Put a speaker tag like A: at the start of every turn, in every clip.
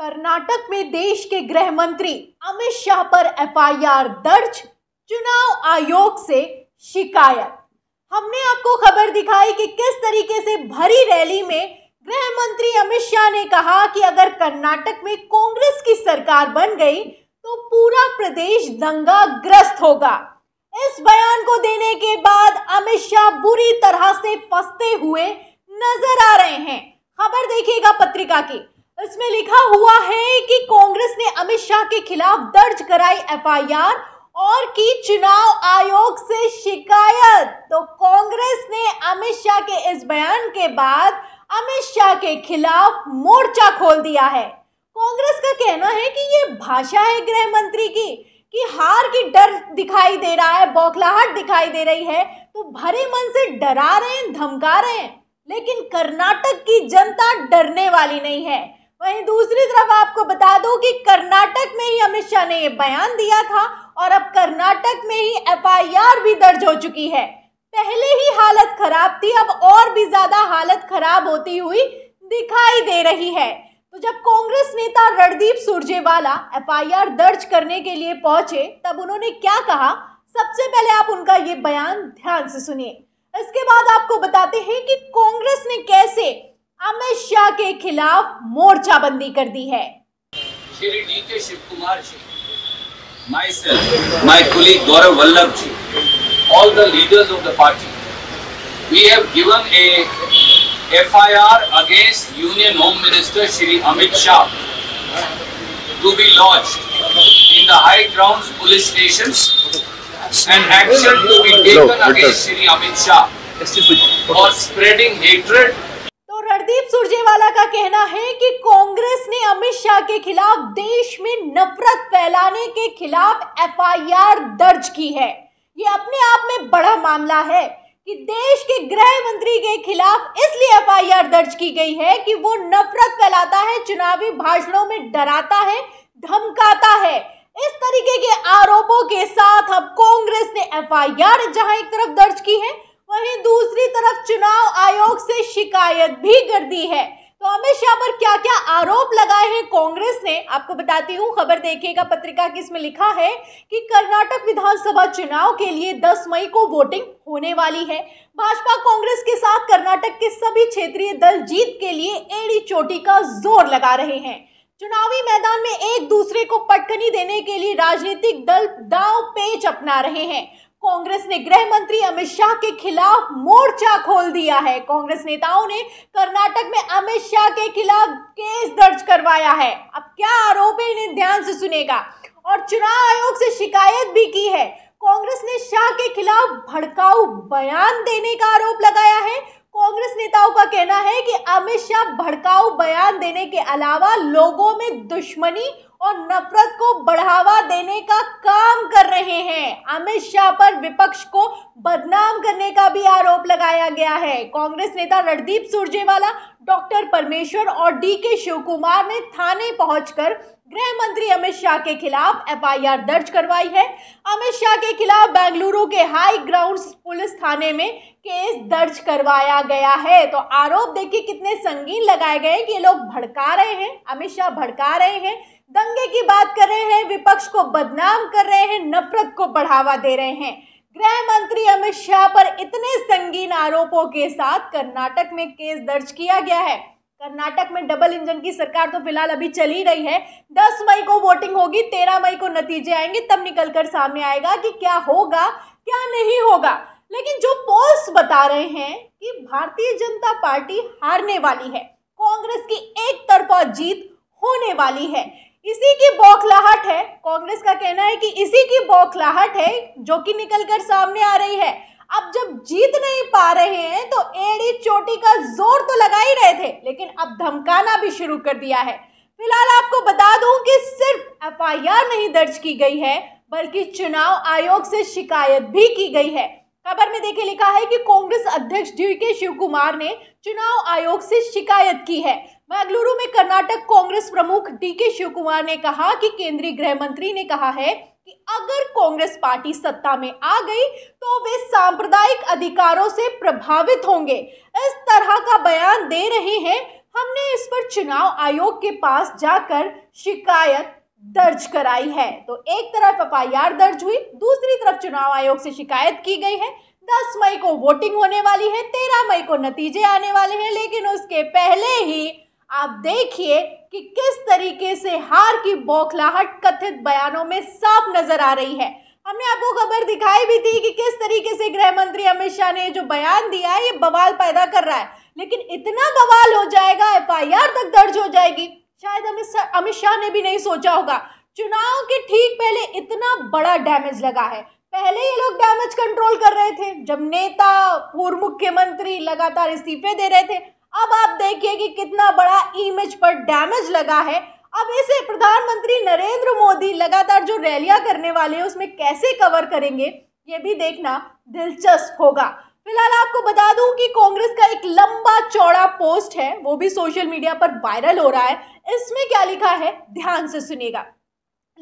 A: कर्नाटक में देश के गृह मंत्री अमित शाह पर एफआईआर दर्ज चुनाव आयोग से शिकायत हमने आपको खबर दिखाई कि किस तरीके से भरी रैली में गृह मंत्री अमित शाह ने कहा कि अगर कर्नाटक में कांग्रेस की सरकार बन गई तो पूरा प्रदेश दंगा ग्रस्त होगा इस बयान को देने के बाद अमित शाह बुरी तरह से फंसते हुए नजर आ रहे हैं खबर देखिएगा पत्रिका की इसमें लिखा हुआ है कि कांग्रेस ने अमित शाह के खिलाफ दर्ज कराई एफआईआर और की चुनाव आयोग से शिकायत तो कांग्रेस ने अमित शाह के इस बयान के बाद अमित शाह के खिलाफ मोर्चा खोल दिया है कांग्रेस का कहना है कि ये भाषा है गृह मंत्री की कि हार की डर दिखाई दे रहा है बौखलाहट दिखाई दे रही है तो भरे मन से डरा रहे हैं धमका रहे हैं लेकिन कर्नाटक की जनता डरने वाली नहीं है वहीं दूसरी तरफ आपको बता दूं कि कर्नाटक में ही अमित शाह ने ये बयान दिया था और अब कर्नाटक में ही एफआईआर भी दर्ज हो चुकी है पहले ही हालत खराब थी अब और भी ज्यादा हालत खराब होती हुई दिखाई दे रही है तो जब कांग्रेस नेता रणदीप सुरजेवाला एफआईआर दर्ज करने के लिए पहुंचे तब उन्होंने क्या कहा सबसे पहले आप उनका ये बयान ध्यान से सुनिए इसके बाद आपको बताते हैं कि कांग्रेस ने कैसे अमित शाह के खिलाफ मोर्चा बंदी कर दी है Shri D K Shiv Kumar ji myself my colleague Gaurav Vallabh ji all the leaders of the party we have given a FIR against union home minister Shri Amit Shah to be launch in the high ground police station and action to be taken against Shri Amit Shah for spreading hatred Randeep Surjewala का कहना है कि कांग्रेस ने अमित शाह के खिलाफ देश में नफरत फैलाने के खिलाफ एफआईआर दर्ज की है ये अपने आप में बड़ा मामला है कि देश के गृह मंत्री के खिलाफ इसलिए एफआईआर दर्ज की गई है कि वो नफरत फैलाता है चुनावी भाषणों में डराता है धमकाता है इस तरीके के आरोपों के साथ अब कांग्रेस ने एफआईआर जहां एक तरफ दर्ज की है वहीं दूसरी तरफ चुनाव आयोग से शिकायत भी कर दी है तो अमित शाह पर क्या क्या आरोप लगाए हैं कांग्रेस ने आपको बताती हूँ खबर देखिएगा पत्रिका की इसमें लिखा है कि कर्नाटक विधानसभा चुनाव के लिए 10 मई को वोटिंग होने वाली है भाजपा कांग्रेस के साथ कर्नाटक के सभी क्षेत्रीय दल जीत के लिए एड़ी चोटी का जोर लगा रहे हैं चुनावी मैदान में एक दूसरे को पटकनी देने के लिए राजनीतिक दल दाव पेच अपना रहे हैं कांग्रेस ने गृह मंत्री अमित शाह के खिलाफ मोर्चा खोल दिया है कांग्रेस नेताओं ने कर्नाटक में अमित शाह के खिलाफ केस दर्ज करवाया है अब क्या आरोप है इन्हें ध्यान से सुनेगा और चुनाव आयोग से शिकायत भी की है कांग्रेस ने शाह के खिलाफ भड़काऊ बयान देने का आरोप लगाया है कांग्रेस नेताओं का कहना है कि अमित शाह भड़काऊ बयान देने के अलावा लोगों में दुश्मनी और नफरत को बढ़ावा अमित शाह पर विपक्ष को बदनाम करने का भी आरोप लगाया गया है कांग्रेस नेता रणदीप सुरजेवाला डॉक्टर परमेश्वर और डी के शिवकुमार ने थाने पहुंचकर गृह मंत्री अमित शाह के खिलाफ एफआईआर दर्ज करवाई है अमित शाह के खिलाफ बेंगलुरु के हाई ग्राउंड पुलिस थाने में केस दर्ज करवाया गया है तो आरोप देखिए कितने संगीन लगाए गए कि ये लोग भड़का रहे हैं अमित शाह भड़का रहे हैं दंगे की बात कर रहे हैं विपक्ष को बदनाम कर रहे हैं नफरत को बढ़ावा दे रहे हैं गृह मंत्री अमित शाह पर इतने संगीन आरोपों के साथ कर्नाटक में केस दर्ज किया गया है कर्नाटक में डबल इंजन की सरकार तो फिलहाल अभी चल ही रही है 10 मई को वोटिंग होगी 13 मई को नतीजे आएंगे तब निकल कर सामने आएगा कि क्या होगा क्या नहीं होगा लेकिन जो पोल्स बता रहे हैं कि भारतीय जनता पार्टी हारने वाली है कांग्रेस की एक तरफा जीत होने वाली है इसी की बौखलाहट है कांग्रेस का कहना है कि इसी की बौखलाहट है जो कि निकलकर सामने आ रही है अब जब जीत नहीं पा रहे हैं तो एड़ी चोटी का जोर तो लगा ही रहे थे लेकिन अब धमकाना भी शुरू कर दिया है फिलहाल आपको बता दूं कि सिर्फ एफआईआर नहीं दर्ज की गई है बल्कि चुनाव आयोग से शिकायत भी की गई है खबर में देखे लिखा है कि कांग्रेस अध्यक्ष डी के शिव कुमार ने चुनाव आयोग से शिकायत की है बेंगलुरु में कर्नाटक कांग्रेस प्रमुख डी के शिव कुमार ने कहा कि केंद्रीय गृह मंत्री ने कहा है कि अगर कांग्रेस पार्टी सत्ता में आ गई तो वे सांप्रदायिक अधिकारों से प्रभावित होंगे इस तरह का बयान दे रहे हैं हमने इस पर चुनाव आयोग के पास जाकर शिकायत दर्ज कराई है तो एक तरफ एफ दर्ज हुई दूसरी तरफ चुनाव आयोग से शिकायत की गई है दस मई को वोटिंग होने वाली है तेरह मई को नतीजे आने वाले हैं लेकिन उसके पहले ही आप देखिए कि किस तरीके से हार की बौखलाहट कथित बयानों में साफ नजर आ रही है हमने आपको खबर दिखाई भी थी कि किस तरीके से गृह मंत्री अमित शाह ने जो बयान दिया है ये बवाल पैदा कर रहा है लेकिन इतना बवाल हो जाएगा एफ तक दर्ज हो जाएगी शायद हम अमित शाह ने भी नहीं सोचा होगा चुनाव के ठीक पहले इतना बड़ा डैमेज लगा है पहले ये लोग डैमेज कंट्रोल कर रहे थे जब नेता पूर्व मुख्यमंत्री लगातार इस्तीफे दे रहे थे अब आप देखिए कि कितना बड़ा इमेज पर डैमेज लगा है अब इसे प्रधानमंत्री नरेंद्र मोदी लगातार जो रैलियां करने वाले हैं उसमें कैसे कवर करेंगे ये भी देखना दिलचस्प होगा फिलहाल आपको बता दूं कि कांग्रेस का एक लंबा चौड़ा पोस्ट है वो भी सोशल मीडिया पर वायरल हो रहा है इसमें क्या लिखा है ध्यान से सुनेगा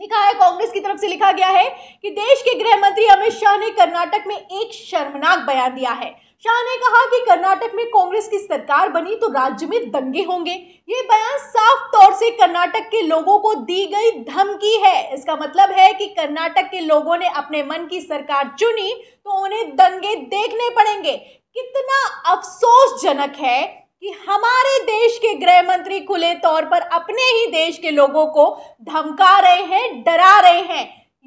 A: लिखा है कांग्रेस की तरफ से लिखा गया है कि देश के गृह मंत्री अमित शाह ने कर्नाटक में एक शर्मनाक बयान दिया है शाह ने कहा कि कर्नाटक में कांग्रेस की सरकार बनी तो राज्य में दंगे होंगे ये बयान साफ तौर से कर्नाटक के लोगों को दी गई धमकी है इसका मतलब है कि कर्नाटक के लोगों ने अपने मन की सरकार चुनी तो उन्हें दंगे देखने पड़ेंगे कितना अफसोसजनक है कि हमारे देश के गृह मंत्री खुले तौर पर अपने ही देश के लोगों को धमका रहे हैं डरा रहे हैं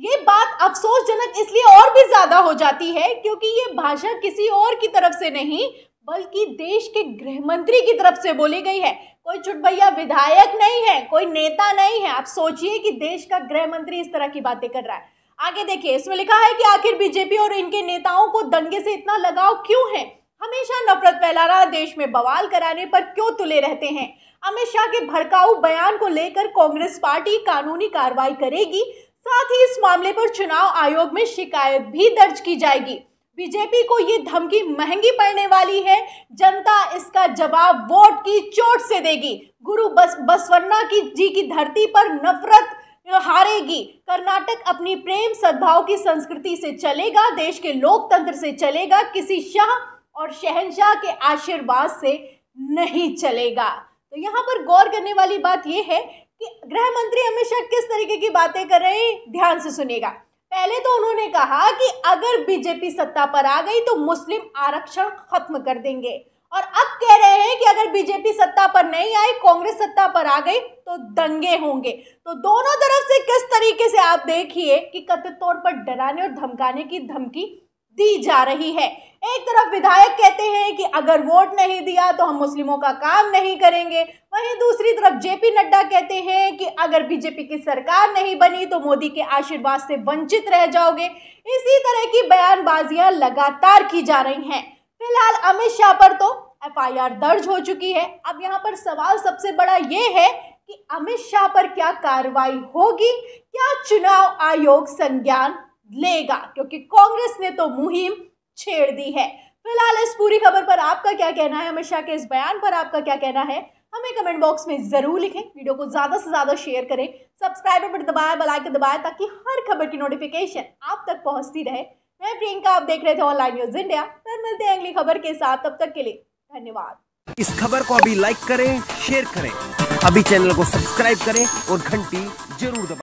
A: ये बात अफसोसजनक इसलिए और भी ज्यादा हो जाती है क्योंकि ये भाषा किसी और की तरफ से नहीं बल्कि देश के गृह मंत्री की तरफ से बोली गई है कोई चुटबैया विधायक नहीं है कोई नेता नहीं है आप सोचिए कि देश का गृह मंत्री इस तरह की बातें कर रहा है आगे देखिए इसमें लिखा है कि आखिर बीजेपी और इनके नेताओं को दंगे से इतना लगाव क्यों है हमेशा नफरत फैला रहा देश में बवाल कराने पर क्यों तुले रहते हैं अमित शाह के भड़काऊ बयान को लेकर कांग्रेस पार्टी कानूनी कार्रवाई करेगी साथ ही इस मामले पर चुनाव आयोग में शिकायत भी दर्ज की जाएगी बीजेपी को ये धमकी महंगी पड़ने वाली है जनता इसका जवाब वोट की चोट से देगी गुरु बस बसवन्ना की जी की धरती पर नफरत हारेगी कर्नाटक अपनी प्रेम सद्भाव की संस्कृति से चलेगा देश के लोकतंत्र से चलेगा किसी शाह और शहनशाह के आशीर्वाद से नहीं चलेगा तो यहाँ पर गौर करने वाली बात यह है कि गृह मंत्री अमित शाह किस तरीके की बातें कर रहे हैं ध्यान से सुनेगा पहले तो उन्होंने कहा कि अगर बीजेपी सत्ता पर आ गई तो मुस्लिम आरक्षण खत्म कर देंगे और अब कह रहे हैं कि अगर बीजेपी सत्ता पर नहीं आई कांग्रेस सत्ता पर आ गई तो दंगे होंगे तो दोनों तरफ से किस तरीके से आप देखिए कि कथित तौर पर डराने और धमकाने की धमकी दी जा रही है एक तरफ विधायक कहते हैं कि अगर वोट नहीं दिया तो हम मुस्लिमों का काम नहीं करेंगे वहीं दूसरी तरफ जेपी नड्डा कहते हैं कि अगर बीजेपी की सरकार नहीं बनी तो मोदी के आशीर्वाद से वंचित रह जाओगे इसी तरह की बयानबाजियां लगातार की जा रही हैं फिलहाल अमित शाह पर तो एफआईआर दर्ज हो चुकी है अब यहाँ पर सवाल सबसे बड़ा ये है कि अमित शाह पर क्या कार्रवाई होगी क्या चुनाव आयोग संज्ञान लेगा क्योंकि कांग्रेस ने तो मुहिम छेड़ दी है फिलहाल इस पूरी खबर पर आपका क्या कहना है अमित शाह के इस बयान पर आपका क्या कहना है हमें कमेंट बॉक्स में ज़रूर लिखें वीडियो को ज़्यादा से ज़्यादा शेयर करें सब्सक्राइब बटन दबाए बेल दबाए ताकि हर खबर की नोटिफिकेशन आप तक पहुंचती रहे मैं प्रियंका आप देख रहे थे ऑनलाइन न्यूज इंडिया फिर मिलते हैं अगली खबर के साथ तब तक के लिए धन्यवाद इस खबर को अभी लाइक करें शेयर करें अभी चैनल को सब्सक्राइब करें और घंटी जरूर दबाए